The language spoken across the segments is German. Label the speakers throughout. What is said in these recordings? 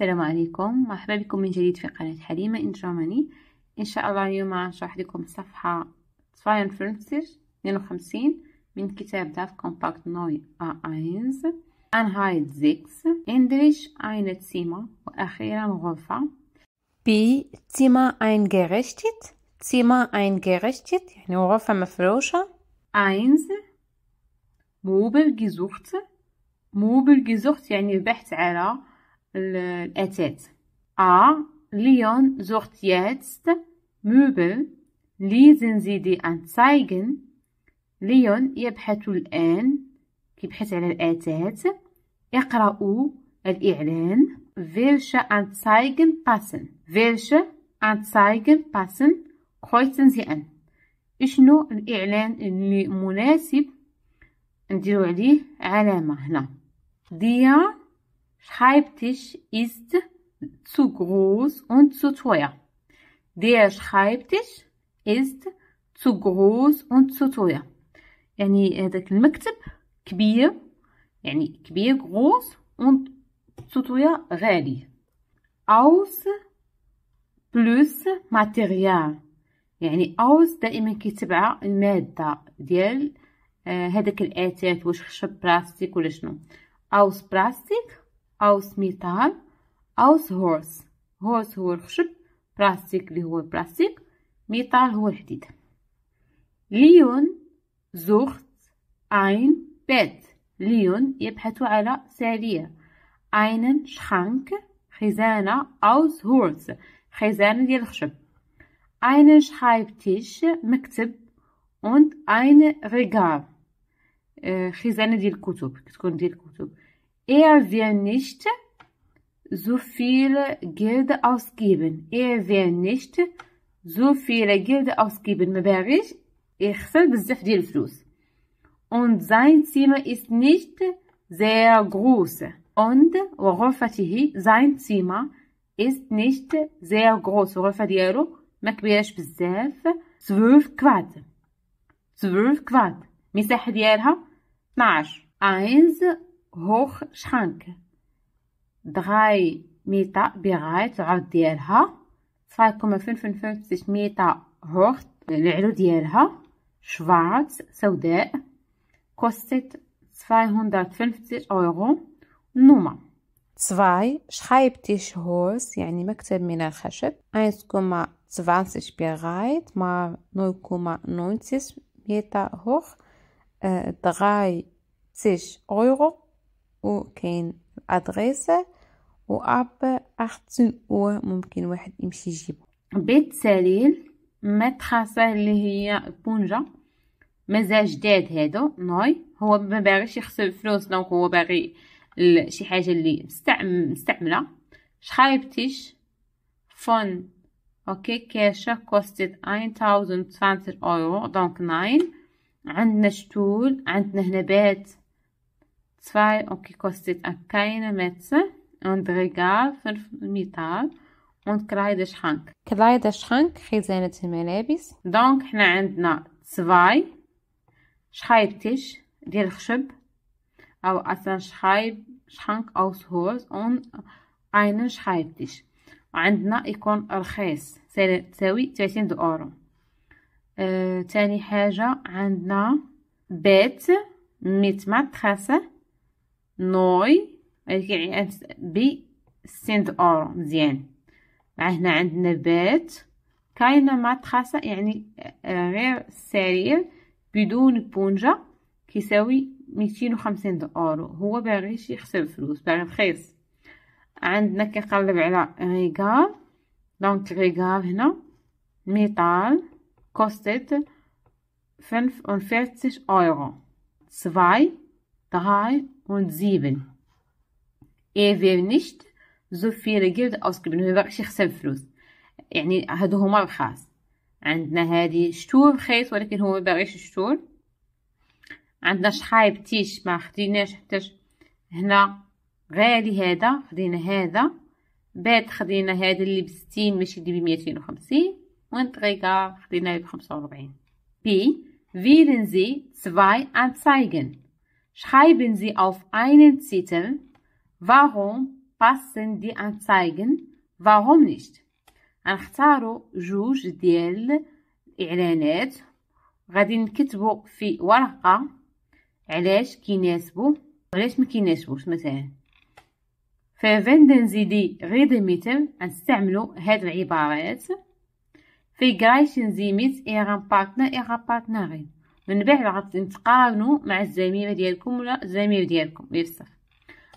Speaker 1: السلام عليكم مرحبا بكم من جديد في قناة حليمة انجرماني ان شاء الله اليوم نشرح لكم صفحة تفاين فرنسيج 52 من كتاب داف كومباكت نوي آينز انهايد زيكس اندريش اينة تيما واخيرا غرفة بي تيما اين جيرشتت تيما اين جيرشتت يعني غرفة مفروشة اينز موبل جيزوخت موبل جيزوخت يعني البحث على الأتات ا ليون زوخت يتست موبل ليزن زيدي أنتسايجن ليون يبحث الآن كيبحث على الأتات اقرأ الإعلان فيلش أنتسايجن باسن فيلش أنتسايجن باسن كويتن زي أن إشنو الإعلان اللي نديرو عليه علامة هنا ديا Schreibtisch ist zu groß und zu teuer. Der Schreibtisch ist zu groß und zu teuer. يعني هذاك المكتب كبير يعني كبير groß und zu teuer غالي. Aus plus material يعني اوز دائما كيتبع الماده ديال هذاك الاتات واش خشب بلاستيك ولا شنو اوز بلاستيك أوس ميتال أوس هورس هورس هو الخشب بلاستيك اللي هو البلاستيك ميتال هو الحديد ليون زوخت أين بيت ليون يبحث على سرير أين شخانك خزانة أوس هورس خزانة ديال الخشب einen شخايبتيش مكتب أين ein Regal خزانة ديال الكتب كتكون ديال الكتب Er will nicht so viel Geld ausgeben. Er will nicht so viel Geld ausgeben. ما باغيش يخسر بزاف ديال Und sein Zimmer ist nicht sehr groß. Und sein Zimmer ist nicht sehr groß. الغرفة ديالو ما كبيراش بزاف. 12 كواد. 12 كواد. مساحة ديالها 12. 1 hochschrank. Drei Meter bereits عرض ديالها 2.55 Meter hoch العلو äh, ديالها schwarz سوداء kostet 250 euro Nummer 2 Schreibtischholz ja, مكتب من الخشب 1,20 برeit mal 0,90 Meter hoch 30 äh, Euro وكاين و اب 18 او ممكن واحد يمشي يجيبو بيت سليل متخاصه اللي هي بونجا مزاج جداد هادو نوي هو ما باغيش يخسر فلوس دونك هو باغي شي حاجه اللي مستعمله شخايبتيش فون اوكي كاشا كوستيت 9020 اورو دونك 9 عندنا شتول عندنا هنا بيت zwei okay, kostet keine Metze. Und Regal 5 Meter. Und Kleiderschrank. Kleiderschrank خزانة الملابس. دونك حنا عندنا zwei Schreibtisch ديال الخشب أو أصلا شخايب شخانك أو سهوز أون einen Schreibtisch عندنا يكون رخيص تساوي 30 اورو آه، تاني حاجه عندنا بيت ميت ماتخاسة نوي كيعاد يعني ب سنت اورو مزيان مع هنا عندنا بات كاينه ماتراسا يعني آه، غير السرير بدون بونجا كيساوي ميتين وخمسين اورو هو باغيش يخسر فلوس باغي رخيص عندنا كنقلب على ريغال دونك ريغال هنا ميطال كوستيت فنف اون فيرتيش اورو سفاي drei und sieben. إيه فيو نشت زو في رجلد أوسكر إنه يبغيش يخسر فلوس يعني هادو هما الخاص عندنا هادي شتور خيط ولكن هو مبغيش شتور عندنا شحايب تيش ما خديناش حتى هنا غالي هذا خدينا هذا بات خدينا هذا اللي بستين ماشي اللي بميتين وخمسين وانتريكا خدينا بخمسة وربعين بي فيلنزي زواي انزايجن Schreiben Sie auf einen Titel, warum passen die Anzeigen, warum nicht. هنختاروا جوج ديال الإعلانات غادي نكتبوا في ورقة علاش كيناسبو علاش ما كيناسبوش مثلا ففندن زيدي غير ميتم نستعملوا هاد العبارات في غرايشن زيميت إيغان بارتنا إيغان بارتنارين من بعد غتقارنوا مع الزميمه ديالكم ولا الزميل ديالكم اللي الصف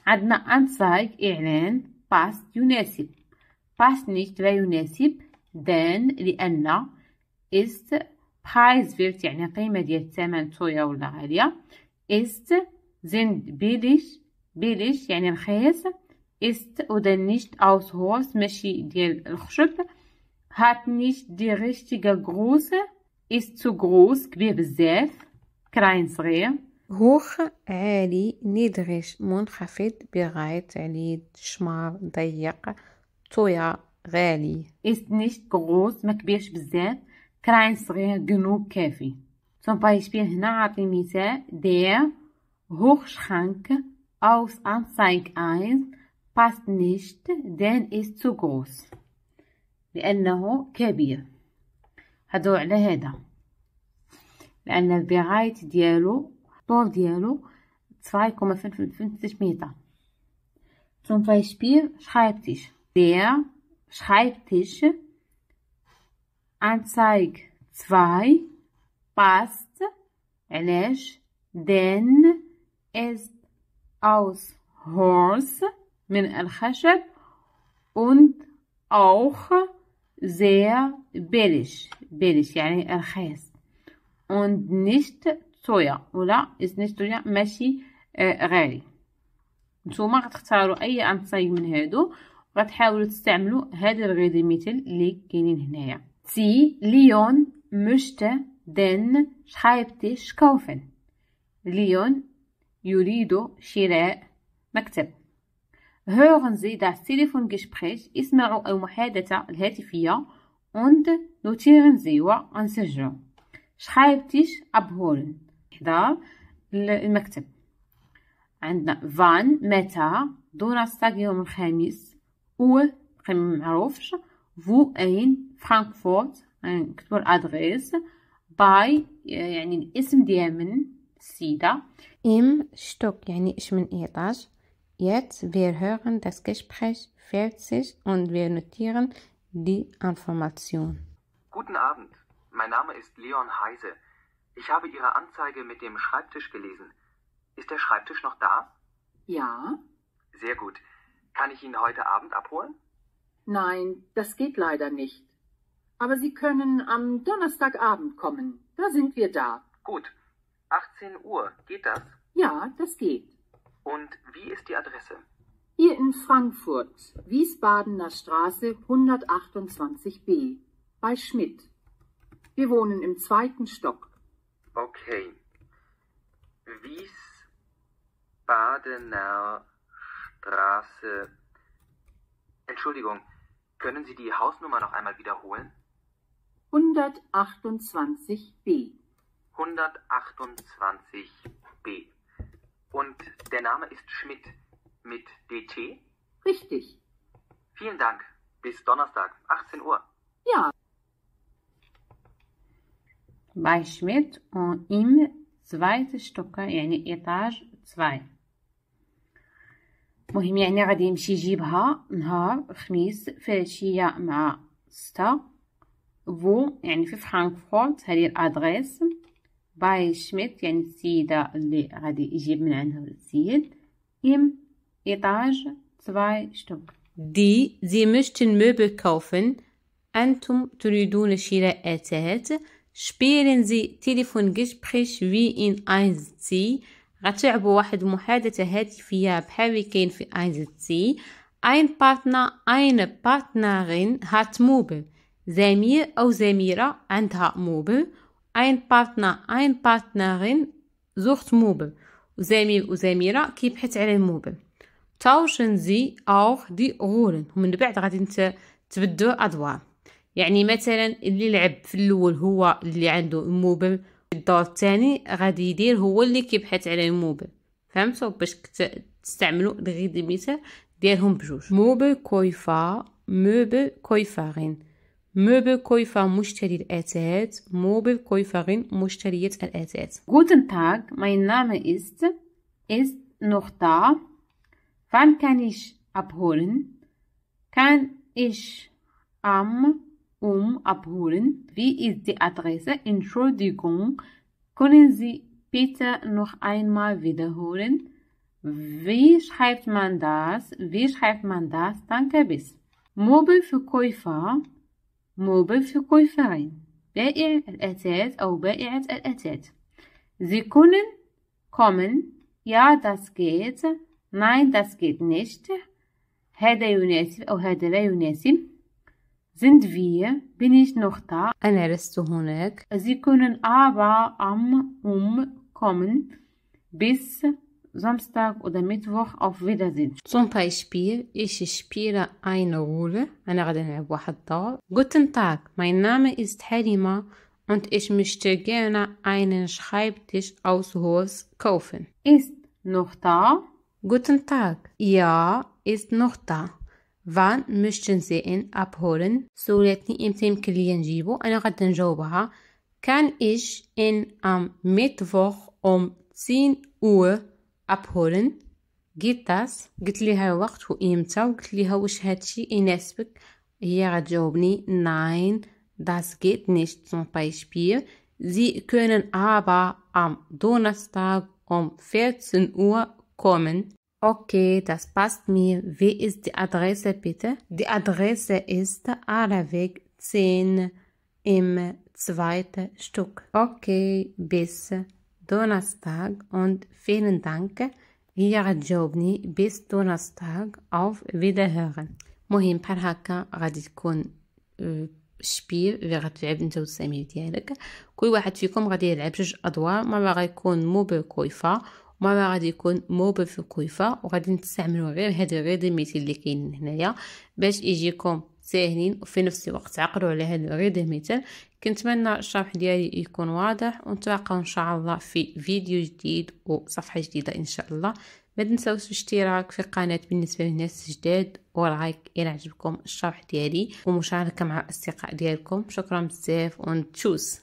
Speaker 1: عندنا انسايك اعلان باست يناسب باست نيت لا يناسب دان لان است برايز فيرت يعني قيمه ديال الثمن تويا ولا غاليه است زند بيليش بيليش يعني رخيص است oder نيت اوس Holz ماشي ديال الخشب هات نيت دي richtige Größe ist zu groß, بزاف klein صغير هوخ عالي نيدغش منخفض بغيت علي شمار ضيق تويا غالي ist nicht groß ما كبيرش بزاف genug كافي zum Beispiel هنا der Hochschrank aus Anzeig 1 passt nicht, denn ist zu groß لأنه كبير هدو على هذا لان البيعايت ديالو الحضور ديالو 2.5 متر ثم فاي شبير شخايبتيش دير شخايبتيش انتسايق 2 باست علاش دن از اوز هورس من الخشب und auch sehr billig billig يعني رخيص und nicht teuer ولا ist nicht teuer ماشي آه، غالي نتوما غتختاروا اي انصاي من هادو غتحاولوا تستعملوا هاد الغير مثل اللي كاينين هنايا سي ليون مشتا دن شرايبتي شكوفن ليون يريد شراء مكتب hören Sie das Telefongespräch اسمعوا المحادثة الهاتفية und notieren Sie وأنسجوا Schreibtisch abholen إحضار المكتب عندنا فان متى دونستاغ يوم الخميس و رقم معروفش فو أين فرانكفورت نكتبو يعني الأدريس باي يعني الاسم ديال من السيدة ام شتوك يعني اش من ايطاج Jetzt, wir hören das Gespräch 40 und wir notieren die Information. Guten Abend, mein Name ist Leon Heise. Ich habe Ihre Anzeige mit dem Schreibtisch gelesen. Ist der Schreibtisch noch da? Ja. Sehr gut. Kann ich ihn heute Abend abholen? Nein, das geht leider nicht. Aber Sie können am Donnerstagabend kommen. Da sind wir da. Gut. 18 Uhr, geht das? Ja, das geht. Und wie ist die Adresse? Hier in Frankfurt, Wiesbadener Straße 128b, bei Schmidt. Wir wohnen im zweiten Stock. Okay. Wiesbadener Straße. Entschuldigung, können Sie die Hausnummer noch einmal wiederholen? 128b. 128b. Der Name ist Schmidt mit DT. Richtig. Vielen Dank. Bis Donnerstag, 18 Uhr. Ja. Bei Schmidt und im zweiten Stock, يعني Etage 2. مهم يعني غادي يمشي يجيبها نهار الخميس في العشية مع ستة فو يعني في فرانكفورت هذه الأدريس باي شميت يعني السيدة اللي غادي يجيب من عندها السيد im Etage zwei Stück. Die, sie möchten Möbel kaufen. Antum turidun shira'atat. Spielen Sie Telefongespräch wie in 1C. غتلعبوا واحد محادثة هاتفية بحال اللي 1C. Ein Partner, eine Partnerin hat Möbel. Samir أو Samira عندها Möbel. ein Partner, ein Partnerin sucht Mobil. زميل وزميلة كيبحث على الموبل tauschen sie auch die Rollen ومن بعد غادي تبدلوا الادوار يعني مثلا اللي لعب في الاول هو اللي عنده الموبل الدور الثاني غادي يدير هو اللي كيبحث على الموبل فهمتوا باش تستعملوا غير المثال ديالهم بجوج موبل كويفا موبل كويفارين Möbelkäufer Mushteri erzählt, Möbelkäuferin Mushteri erzählt. Guten Tag, mein Name ist, ist noch da. Wann kann ich abholen? Kann ich am um abholen? Wie ist die Adresse? Entschuldigung, können Sie bitte noch einmal wiederholen? Wie schreibt man das? Wie schreibt man das? Danke bis. Möbelverkäufer موبفق الفاعل بائع الأثاث أو بائعة الأثاث زي كونن كومن يا داس جيت ناين داس جيت نشت هذا يناسب أو هذا لا يناسب زند في بنيش نختا أنا لست هناك زي كونن آبا أم أم كومن بس Samstag oder Mittwoch auf Wiedersehen. Zum Beispiel, ich spiele eine Rolle. Guten Tag, mein Name ist Halima und ich möchte gerne einen Schreibtisch aus Holz kaufen. Ist noch da? Guten Tag. Ja, ist noch da. Wann möchten Sie ihn abholen? سولتني امتى يمكن لي نجيبو انا غادي نجاوبها ich ihn am Mittwoch um 10 Uhr abholen Geht جيت تاس قلت ليها وقت وامتى وقلت ليها واش هادشي يناسبك هي غتجاوبني nein das geht nicht zum Beispiel Sie können aber am Donnerstag um 14 Uhr kommen. Okay, das passt mir. Wie ist die Adresse bitte? Die Adresse ist Araweg 10 im zweiten Stück. Okay, bis Donnerstag und vielen Dank. هي غتجاوبني bis Donnerstag auf Wiederhören مهم بحال هكا غادي تكون شبيل اللي غتلعب نتا والسمير ديالك كل واحد فيكم غادي يلعب جوج ادوار مره غيكون موبل كويفه ومره غادي يكون موبل في كويفا وغادي نستعملوا غير هاد غير المثل اللي كاين هنايا باش يجيكم ساهلين وفي نفس الوقت عقلوا على هاد غير مثال كنتمنى الشرح ديالي يكون واضح ونتلاقاو ان شاء الله في فيديو جديد وصفحه جديده ان شاء الله ما تنساوش الاشتراك في القناه بالنسبه للناس الجداد ولايك الى عجبكم الشرح ديالي ومشاركه مع الاصدقاء ديالكم شكرا بزاف ونتشوز